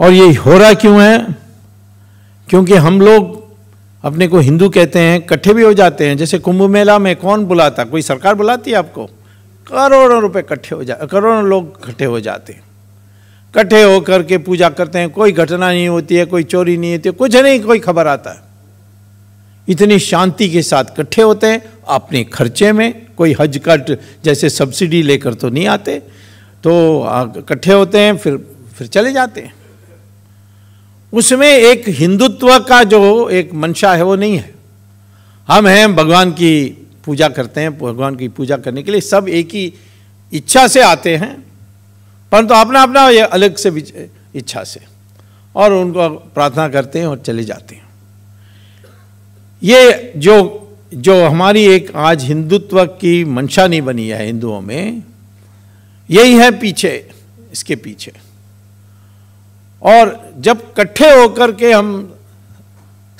और ये हो रहा क्यों है क्योंकि हम लोग अपने को हिंदू कहते हैं इकट्ठे भी हो जाते हैं जैसे कुंभ मेला में कौन बुलाता कोई सरकार बुलाती है आपको करोड़ों रुपए इकट्ठे हो जा करोड़ों लोग इकट्ठे हो जाते हैं इकट्ठे होकर के पूजा करते हैं कोई घटना नहीं होती है कोई चोरी नहीं होती कुछ नहीं कोई खबर आता है इतनी शांति के साथ इकट्ठे होते हैं अपने खर्चे में कोई हज कट जैसे सब्सिडी लेकर तो नहीं आते तो इकट्ठे होते हैं फिर फिर चले जाते हैं उसमें एक हिंदुत्व का जो एक मंशा है वो नहीं है हम हैं भगवान की पूजा करते हैं भगवान की पूजा करने के लिए सब एक ही इच्छा से आते हैं परंतु अपना अपना अलग से इच्छा से और उनको प्रार्थना करते हैं और चले जाते हैं ये जो जो हमारी एक आज हिंदुत्व की मंशा नहीं बनी है हिंदुओं में यही है पीछे इसके पीछे और जब इकट्ठे होकर के हम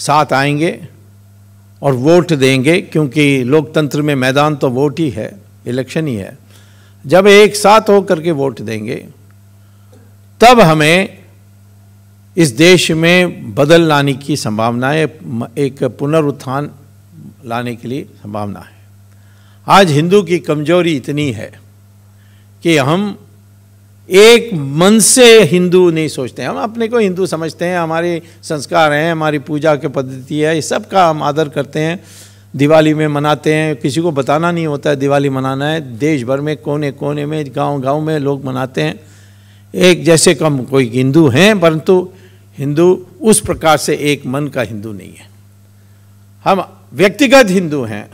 साथ आएंगे और वोट देंगे क्योंकि लोकतंत्र में मैदान तो वोट ही है इलेक्शन ही है जब एक साथ होकर के वोट देंगे तब हमें इस देश में बदल लाने की संभावनाएं एक पुनरुत्थान लाने के लिए संभावना है आज हिंदू की कमजोरी इतनी है कि हम एक मन से हिंदू नहीं सोचते हम अपने को हिंदू समझते हैं हमारे संस्कार हैं हमारी पूजा की पद्धति है इस सब का हम आदर करते हैं दिवाली में मनाते हैं किसी को बताना नहीं होता है दिवाली मनाना है देश भर में कोने कोने में गांव गांव में लोग मनाते हैं एक जैसे कम कोई हिंदू हैं परंतु हिंदू उस प्रकार से एक मन का हिंदू नहीं है हम व्यक्तिगत हिंदू हैं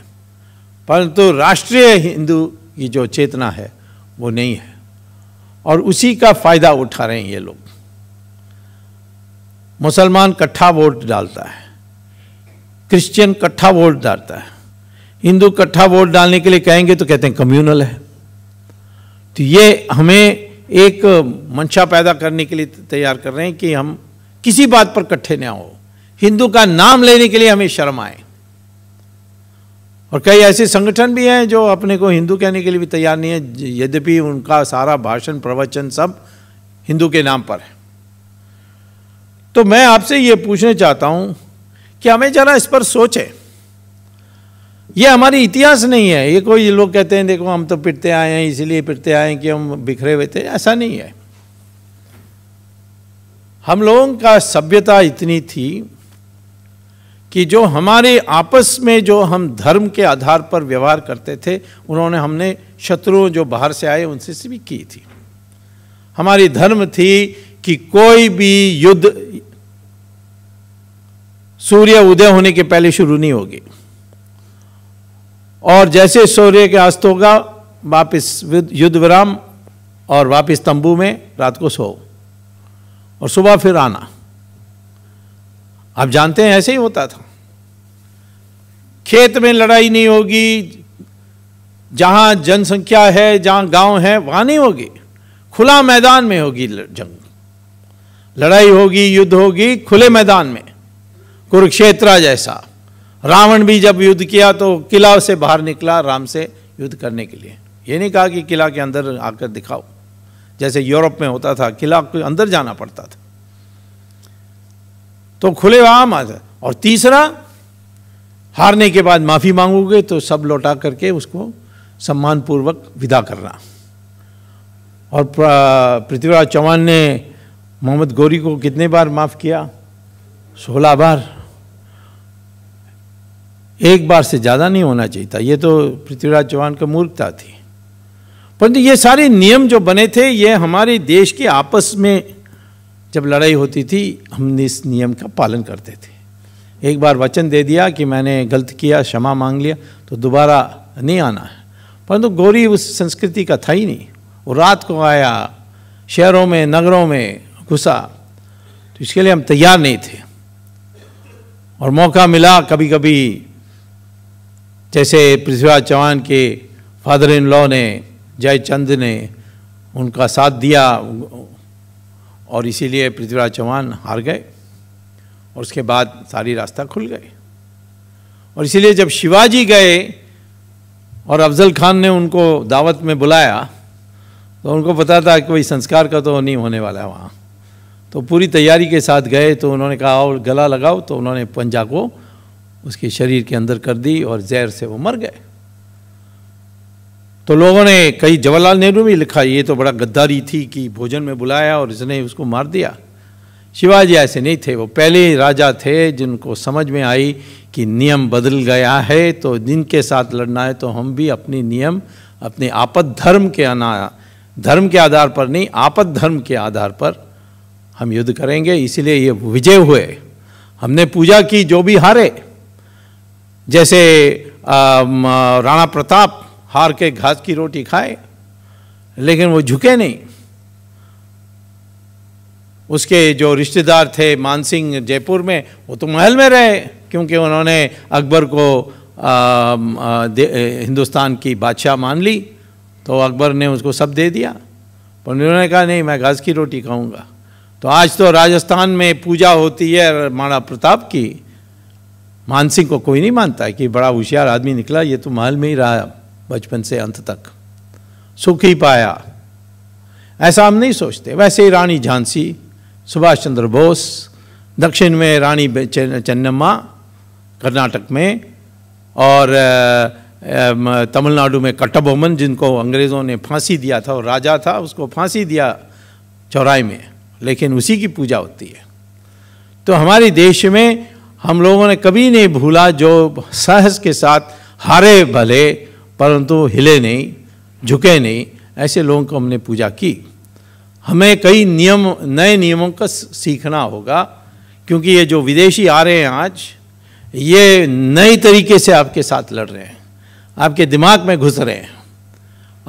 परंतु राष्ट्रीय हिंदू की जो चेतना है वो नहीं है और उसी का फ़ायदा उठा रहे हैं ये लोग मुसलमान कट्ठा वोट डालता है क्रिश्चियन कट्ठा वोट डालता है हिंदू कट्ठा वोट डालने के लिए कहेंगे तो कहते हैं कम्युनल है तो ये हमें एक मंशा पैदा करने के लिए तैयार कर रहे हैं कि हम किसी बात पर कट्ठे ना हो हिंदू का नाम लेने के लिए हमें शर्म आए और कई ऐसे संगठन भी हैं जो अपने को हिंदू कहने के लिए भी तैयार नहीं है यद्यपि उनका सारा भाषण प्रवचन सब हिंदू के नाम पर है तो मैं आपसे ये पूछना चाहता हूं कि हमें जरा इस पर सोचें ये हमारी इतिहास नहीं है ये कोई लोग कहते हैं देखो हम तो पिटते आए हैं इसीलिए पिटते आए हैं कि हम बिखरे हुए थे ऐसा नहीं है हम लोगों का सभ्यता इतनी थी कि जो हमारे आपस में जो हम धर्म के आधार पर व्यवहार करते थे उन्होंने हमने शत्रुओं जो बाहर से आए उनसे से भी की थी हमारी धर्म थी कि कोई भी युद्ध सूर्य उदय होने के पहले शुरू नहीं होगी और जैसे सूर्य के अस्त होगा वापिस युद्ध विराम और वापिस तंबू में रात को सो और सुबह फिर आना आप जानते हैं ऐसे ही होता था खेत में लड़ाई नहीं होगी जहां जनसंख्या है जहां गांव है वहां नहीं होगी खुला मैदान में होगी जंग लड़ाई होगी युद्ध होगी खुले मैदान में कुरुक्षेत्र जैसा रावण भी जब युद्ध किया तो किला से बाहर निकला राम से युद्ध करने के लिए ये नहीं कहा कि किला के अंदर आकर दिखाओ जैसे यूरोप में होता था किला के अंदर जाना पड़ता था तो खुले आता और तीसरा हारने के बाद माफ़ी मांगोगे तो सब लौटा करके उसको सम्मानपूर्वक विदा करना और पृथ्वीराज चौहान ने मोहम्मद गौरी को कितने बार माफ़ किया सोलह बार एक बार से ज़्यादा नहीं होना चाहिए था ये तो पृथ्वीराज चौहान का मूर्खता थी परंतु ये सारे नियम जो बने थे ये हमारे देश के आपस में जब लड़ाई होती थी हम इस नियम का पालन करते थे एक बार वचन दे दिया कि मैंने गलत किया क्षमा मांग लिया तो दोबारा नहीं आना है परंतु गौरी उस संस्कृति का था ही नहीं वो रात को आया शहरों में नगरों में घुसा तो इसके लिए हम तैयार नहीं थे और मौका मिला कभी कभी जैसे पृथ्वीराज चौहान के फादर इन लॉ ने जयचंद ने उनका साथ दिया और इसीलिए पृथ्वीराज चौहान हार गए और उसके बाद सारी रास्ता खुल गए और इसीलिए जब शिवाजी गए और अफजल खान ने उनको दावत में बुलाया तो उनको पता था कि कोई संस्कार का तो नहीं होने वाला है वहाँ तो पूरी तैयारी के साथ गए तो उन्होंने कहा और गला लगाओ तो उन्होंने पंजा को उसके शरीर के अंदर कर दी और जहर से वो मर गए तो लोगों ने कई जवाहरलाल नेहरू भी लिखा ये तो बड़ा गद्दारी थी कि भोजन में बुलाया और इसने उसको मार दिया शिवाजी ऐसे नहीं थे वो पहले राजा थे जिनको समझ में आई कि नियम बदल गया है तो जिनके साथ लड़ना है तो हम भी अपने नियम अपने आपद धर्म के अना धर्म के आधार पर नहीं आपद धर्म के आधार पर हम युद्ध करेंगे इसीलिए ये विजय हुए हमने पूजा की जो भी हारे जैसे राणा प्रताप हार के घास की रोटी खाए लेकिन वो झुके नहीं उसके जो रिश्तेदार थे मानसिंह जयपुर में वो तो महल में रहे क्योंकि उन्होंने अकबर को आ, आ, हिंदुस्तान की बादशाह मान ली तो अकबर ने उसको सब दे दिया पर उन्होंने कहा नहीं मैं घास की रोटी खाऊंगा तो आज तो राजस्थान में पूजा होती है माणा प्रताप की मानसिंह को कोई नहीं मानता है कि बड़ा होशियार आदमी निकला ये तो महल में ही रहा बचपन से अंत तक सुख ही पाया ऐसा हम नहीं सोचते वैसे ही रानी झांसी सुभाष चंद्र बोस दक्षिण में रानी चन्नम्मा कर्नाटक में और तमिलनाडु में कट्टबोमन जिनको अंग्रेज़ों ने फांसी दिया था और राजा था उसको फांसी दिया चौराहे में लेकिन उसी की पूजा होती है तो हमारे देश में हम लोगों ने कभी नहीं भूला जो साहस के साथ हारे भले परंतु हिले नहीं झुके नहीं ऐसे लोगों को हमने पूजा की हमें कई नियम नए नियमों का सीखना होगा क्योंकि ये जो विदेशी आ रहे हैं आज ये नई तरीके से आपके साथ लड़ रहे हैं आपके दिमाग में घुस रहे हैं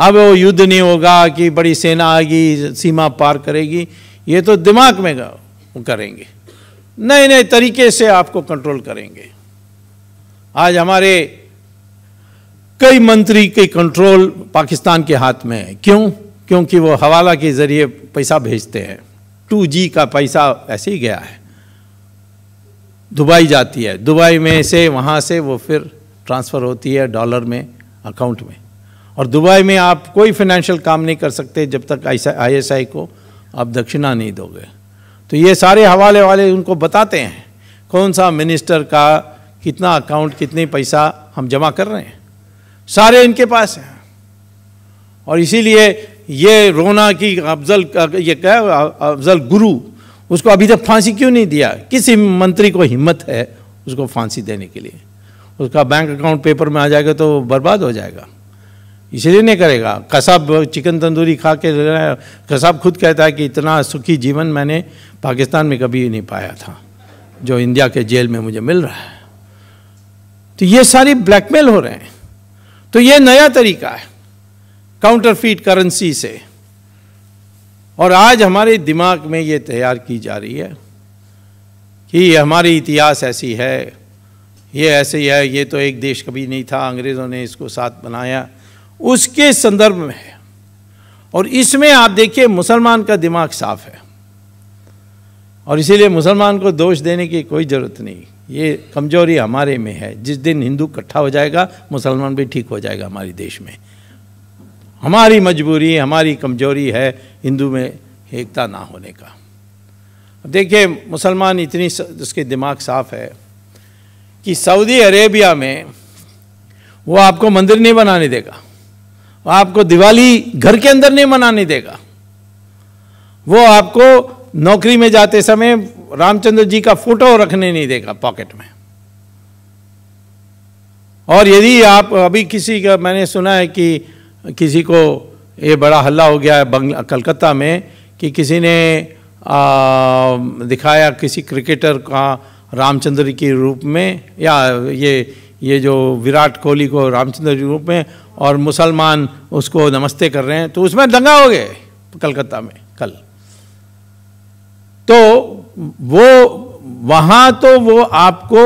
अब वो युद्ध नहीं होगा कि बड़ी सेना आएगी सीमा पार करेगी ये तो दिमाग में करेंगे नए नए तरीके से आपको कंट्रोल करेंगे आज हमारे कई मंत्री के कंट्रोल पाकिस्तान के हाथ में है क्यों क्योंकि वो हवाला के ज़रिए पैसा भेजते हैं टू जी का पैसा ऐसे ही गया है दुबई जाती है दुबई में से वहाँ से वो फिर ट्रांसफ़र होती है डॉलर में अकाउंट में और दुबई में आप कोई फाइनेंशियल काम नहीं कर सकते जब तक आईएसआई को आप दक्षिणा नहीं दोगे तो ये सारे हवाले वाले उनको बताते हैं कौन सा मिनिस्टर का कितना अकाउंट कितने पैसा हम जमा कर रहे हैं सारे इनके पास हैं और इसीलिए ये रोना कि अफजल ये क्या अफजल गुरु उसको अभी तक फांसी क्यों नहीं दिया किसी मंत्री को हिम्मत है उसको फांसी देने के लिए उसका बैंक अकाउंट पेपर में आ जाएगा तो बर्बाद हो जाएगा इसीलिए नहीं करेगा कसाब चिकन तंदूरी खा के कसाब खुद कहता है कि इतना सुखी जीवन मैंने पाकिस्तान में कभी नहीं पाया था जो इंडिया के जेल में मुझे मिल रहा है तो ये सारी ब्लैकमेल हो रहे हैं तो यह नया तरीका है काउंटरफीट करेंसी से और आज हमारे दिमाग में ये तैयार की जा रही है कि हमारी इतिहास ऐसी है ये ऐसे ही है ये तो एक देश कभी नहीं था अंग्रेज़ों ने इसको साथ बनाया उसके संदर्भ में है और इसमें आप देखिए मुसलमान का दिमाग साफ है और इसीलिए मुसलमान को दोष देने की कोई ज़रूरत नहीं ये कमजोरी हमारे में है जिस दिन हिंदू इकट्ठा हो जाएगा मुसलमान भी ठीक हो जाएगा हमारे देश में हमारी मजबूरी हमारी कमजोरी है हिंदू में एकता ना होने का देखिए मुसलमान इतनी उसके दिमाग साफ है कि सऊदी अरेबिया में वो आपको मंदिर नहीं बनाने देगा वो आपको दिवाली घर के अंदर नहीं मनाने देगा वो आपको नौकरी में जाते समय रामचंद्र जी का फोटो रखने नहीं देगा पॉकेट में और यदि आप अभी किसी का मैंने सुना है कि किसी को ये बड़ा हल्ला हो गया है बंगला कलकत्ता में कि किसी ने आ, दिखाया किसी क्रिकेटर का रामचंद्र के रूप में या ये ये जो विराट कोहली को रामचंद्र के रूप में और मुसलमान उसको नमस्ते कर रहे हैं तो उसमें दंगा हो गए कलकत्ता में कल तो वो वहां तो वो आपको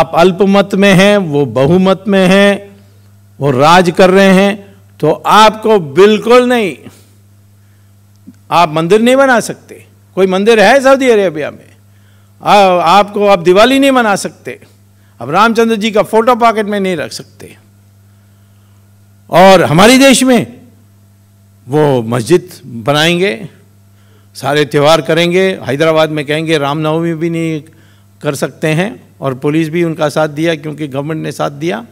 आप अल्पमत में हैं वो बहुमत में हैं वो राज कर रहे हैं तो आपको बिल्कुल नहीं आप मंदिर नहीं बना सकते कोई मंदिर है सऊदी अरेबिया में आ, आपको आप दिवाली नहीं मना सकते अब रामचंद्र जी का फोटो पॉकेट में नहीं रख सकते और हमारे देश में वो मस्जिद बनाएंगे सारे त्यौहार करेंगे हैदराबाद में कहेंगे रामनवमी भी नहीं कर सकते हैं और पुलिस भी उनका साथ दिया क्योंकि गवर्नमेंट ने साथ दिया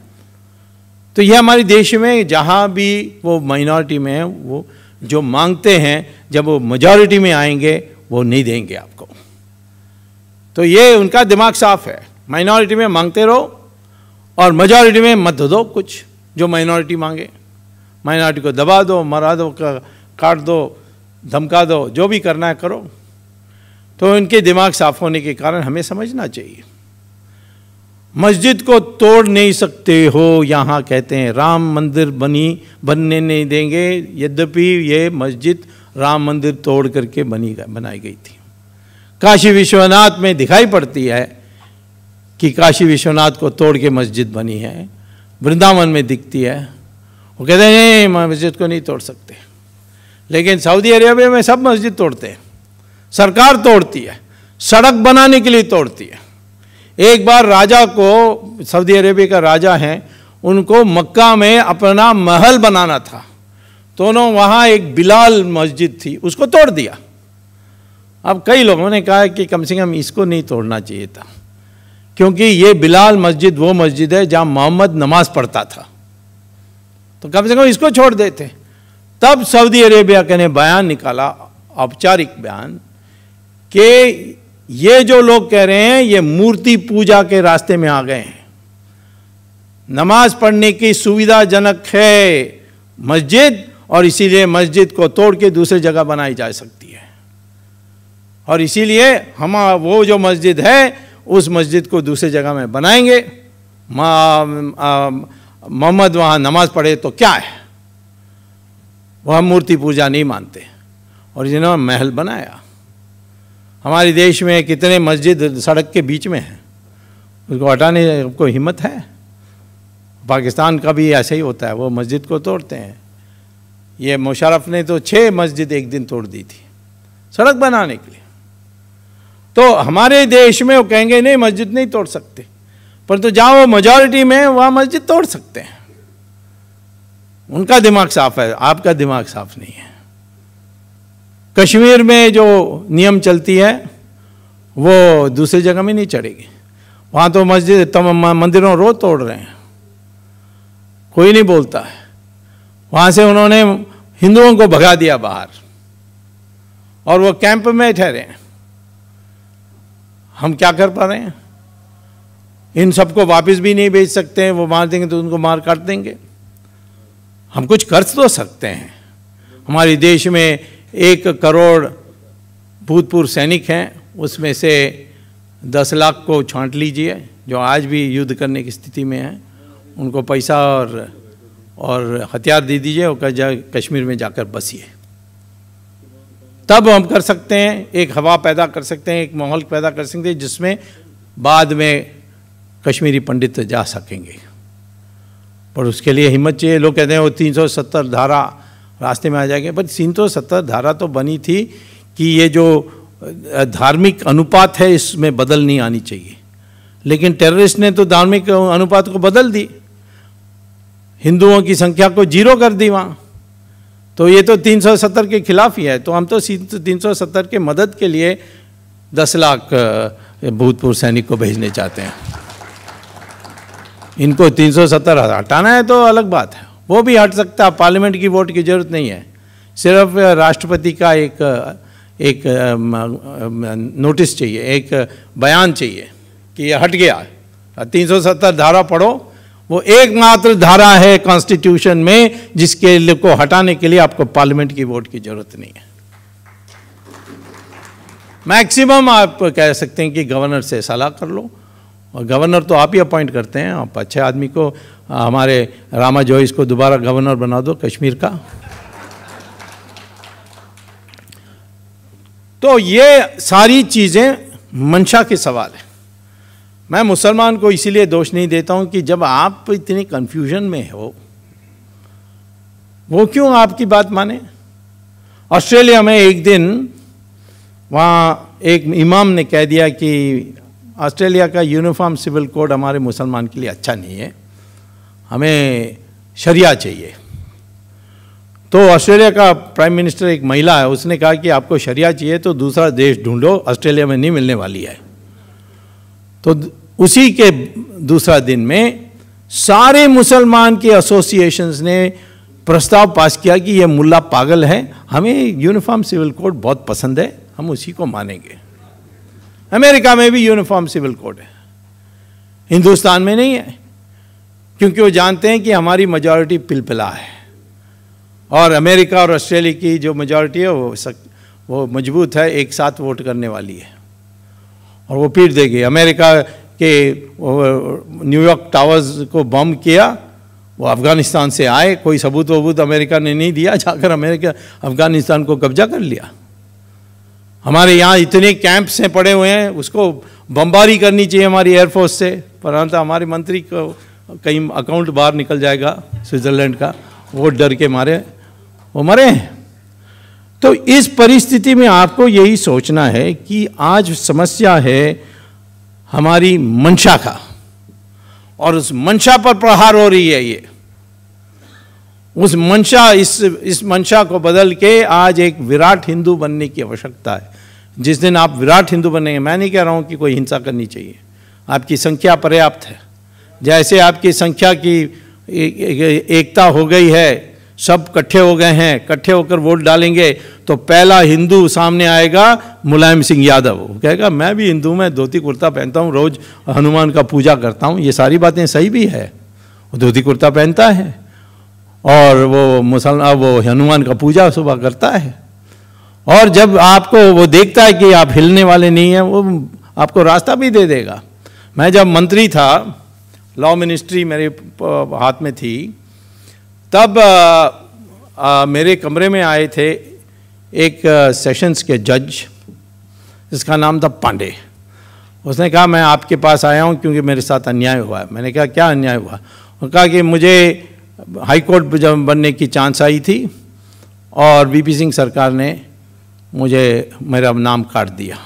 तो यह हमारे देश में जहाँ भी वो माइनॉरिटी में है वो जो मांगते हैं जब वो मेजॉरिटी में आएंगे वो नहीं देंगे आपको तो ये उनका दिमाग साफ है माइनॉरिटी में मांगते रहो और मेजॉरिटी में मत दो कुछ जो माइनॉरिटी मांगे माइनॉरिटी को दबा दो मरा दो काट दो धमका दो जो भी करना है करो तो इनके दिमाग साफ होने के कारण हमें समझना चाहिए मस्जिद को तोड़ नहीं सकते हो यहाँ कहते हैं राम मंदिर बनी बनने नहीं देंगे यद्यपि ये मस्जिद राम मंदिर तोड़ करके बनी बनाई गई थी काशी विश्वनाथ में दिखाई पड़ती है कि काशी विश्वनाथ को तोड़ के मस्जिद बनी है वृंदावन में दिखती है वो कहते हैं नहीं मस्जिद को नहीं तोड़ सकते लेकिन सऊदी अरेबिया में सब मस्जिद तोड़ते हैं सरकार तोड़ती है सड़क बनाने के लिए तोड़ती है एक बार राजा को सऊदी अरेबिया का राजा हैं उनको मक्का में अपना महल बनाना था तो उन्होंने वहाँ एक बिलाल मस्जिद थी उसको तोड़ दिया अब कई लोगों ने कहा कि कम से कम इसको नहीं तोड़ना चाहिए था क्योंकि ये बिलाल मस्जिद वो मस्जिद है जहाँ मोहम्मद नमाज पढ़ता था तो कम से कम इसको छोड़ देते तब सऊदी अरेबिया के ने बयान निकाला औपचारिक बयान कि ये जो लोग कह रहे हैं ये मूर्ति पूजा के रास्ते में आ गए हैं नमाज पढ़ने की सुविधाजनक है मस्जिद और इसीलिए मस्जिद को तोड़ के दूसरी जगह बनाई जा सकती है और इसीलिए हम वो जो मस्जिद है उस मस्जिद को दूसरी जगह में बनाएंगे मोहम्मद वहाँ नमाज पढ़े तो क्या है वह हम मूर्ति पूजा नहीं मानते और जिन्होंने महल बनाया हमारे देश में कितने मस्जिद सड़क के बीच में हैं उसको हटाने को हिम्मत है पाकिस्तान का भी ऐसा ही होता है वो मस्जिद को तोड़ते हैं ये मुशरफ ने तो छः मस्जिद एक दिन तोड़ दी थी सड़क बनाने के लिए तो हमारे देश में वो कहेंगे नहीं मस्जिद नहीं तोड़ सकते परंतु तो जहाँ वो मेजॉरिटी में वहाँ मस्जिद तोड़ सकते हैं उनका दिमाग साफ है आपका दिमाग साफ नहीं है कश्मीर में जो नियम चलती है वो दूसरी जगह में नहीं चढ़ेगी वहाँ तो मस्जिद तम मंदिरों रोज तोड़ रहे हैं कोई नहीं बोलता है वहां से उन्होंने हिंदुओं को भगा दिया बाहर और वो कैंप में ठहरे हैं हम क्या कर पा रहे हैं इन सबको वापस भी नहीं भेज सकते हैं वो मार देंगे तो उनको मार काट देंगे हम कुछ कर तो सकते हैं हमारे देश में एक करोड़ भूतपूर्व सैनिक हैं उसमें से दस लाख को छांट लीजिए जो आज भी युद्ध करने की स्थिति में हैं उनको पैसा और और हथियार दे दीजिए और जा कश्मीर में जाकर बसिए तब हम कर सकते हैं एक हवा पैदा कर सकते हैं एक माहौल पैदा कर सकते हैं जिसमें बाद में कश्मीरी पंडित जा सकेंगे पर उसके लिए हिम्मत चाहिए लोग कहते हैं वो 370 धारा रास्ते में आ जाएंगे पर तीन धारा तो बनी थी कि ये जो धार्मिक अनुपात है इसमें बदल नहीं आनी चाहिए लेकिन टेररिस्ट ने तो धार्मिक अनुपात को बदल दी हिंदुओं की संख्या को जीरो कर दी वहाँ तो ये तो 370 के खिलाफ ही है तो हम तो 370 के मदद के लिए 10 लाख भूतपूर्व सैनिक को भेजने चाहते हैं इनको तीन सौ सत्तर हटाना है तो अलग बात है वो भी हट सकता है पार्लियामेंट की वोट की जरूरत नहीं है सिर्फ राष्ट्रपति का एक एक नोटिस चाहिए एक बयान चाहिए कि ये हट गया तीन सौ सत्तर धारा पढ़ो वो एकमात्र धारा है कॉन्स्टिट्यूशन में जिसके लिए को हटाने के लिए आपको पार्लियामेंट की वोट की जरूरत नहीं है मैक्सिमम आप कह सकते हैं कि गवर्नर से सलाह कर लो और गवर्नर तो आप ही अपॉइंट करते हैं आप अच्छे आदमी को हमारे रामा जोइस को दोबारा गवर्नर बना दो कश्मीर का तो ये सारी चीज़ें मंशा के सवाल है मैं मुसलमान को इसीलिए दोष नहीं देता हूं कि जब आप इतने कंफ्यूजन में हो वो क्यों आपकी बात माने ऑस्ट्रेलिया में एक दिन वहाँ एक इमाम ने कह दिया कि ऑस्ट्रेलिया का यूनिफॉर्म सिविल कोड हमारे मुसलमान के लिए अच्छा नहीं है हमें शरिया चाहिए तो ऑस्ट्रेलिया का प्राइम मिनिस्टर एक महिला है उसने कहा कि आपको शरिया चाहिए तो दूसरा देश ढूंढो ऑस्ट्रेलिया में नहीं मिलने वाली है तो उसी के दूसरा दिन में सारे मुसलमान के एसोसिएशंस ने प्रस्ताव पास किया कि यह मुल्ला पागल है हमें यूनिफॉर्म सिविल कोड बहुत पसंद है हम उसी को मानेंगे अमेरिका में भी यूनिफॉर्म सिविल कोड है हिंदुस्तान में नहीं है क्योंकि वो जानते हैं कि हमारी मेजॉरिटी पिलपिला है और अमेरिका और ऑस्ट्रेलिया की जो मेजॉरिटी है वो सक, वो मजबूत है एक साथ वोट करने वाली है और वो पीट देगी अमेरिका के न्यूयॉर्क टावर्स को बम किया वो अफ़गानिस्तान से आए कोई सबूत वबूत अमेरिका ने नहीं दिया जाकर अमेरिका अफ़गानिस्तान को कब्जा कर लिया हमारे यहाँ इतने कैंप्स हैं पड़े हुए हैं उसको बमबारी करनी चाहिए हमारी एयरफोर्स से परंतु हमारे मंत्री को कहीं अकाउंट बाहर निकल जाएगा स्विट्ज़रलैंड का वो डर के मारे वो मरे तो इस परिस्थिति में आपको यही सोचना है कि आज समस्या है हमारी मंशा का और उस मंशा पर प्रहार हो रही है ये उस मंशा इस इस मंशा को बदल के आज एक विराट हिंदू बनने की आवश्यकता है जिस दिन आप विराट हिंदू बनेंगे मैं नहीं कह रहा हूँ कि कोई हिंसा करनी चाहिए आपकी संख्या पर्याप्त है जैसे आपकी संख्या की एकता हो गई है सब इकट्ठे हो गए हैं इकट्ठे होकर वोट डालेंगे तो पहला हिंदू सामने आएगा मुलायम सिंह यादव वो कहेगा मैं भी हिंदू मैं धोती कुर्ता पहनता हूँ रोज़ हनुमान का पूजा करता हूँ ये सारी बातें सही भी है वो धोती कुर्ता पहनता है और वो मुसलमान वो हनुमान का पूजा सुबह करता है और जब आपको वो देखता है कि आप हिलने वाले नहीं हैं वो आपको रास्ता भी दे देगा मैं जब मंत्री था लॉ मिनिस्ट्री मेरे हाथ में थी तब आ, आ, मेरे कमरे में आए थे एक आ, सेशंस के जज जिसका नाम था पांडे उसने कहा मैं आपके पास आया हूँ क्योंकि मेरे साथ अन्याय हुआ है मैंने कहा क्या अन्याय हुआ उन्होंने कहा कि मुझे हाई कोर्ट बनने की चांस आई थी और वीपी सिंह सरकार ने मुझे मेरा नाम काट दिया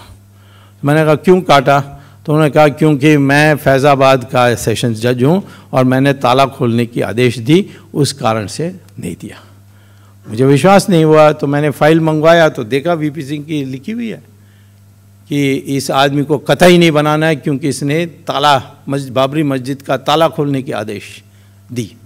मैंने कहा क्यों काटा तो उन्होंने कहा क्योंकि मैं फैज़ाबाद का सेशन जज हूँ और मैंने ताला खोलने की आदेश दी उस कारण से नहीं दिया मुझे विश्वास नहीं हुआ तो मैंने फाइल मंगवाया तो देखा वीपी सिंह की लिखी हुई है कि इस आदमी को कतई नहीं बनाना है क्योंकि इसने ताला मस्जिद बाबरी मस्जिद का ताला खोलने की आदेश दी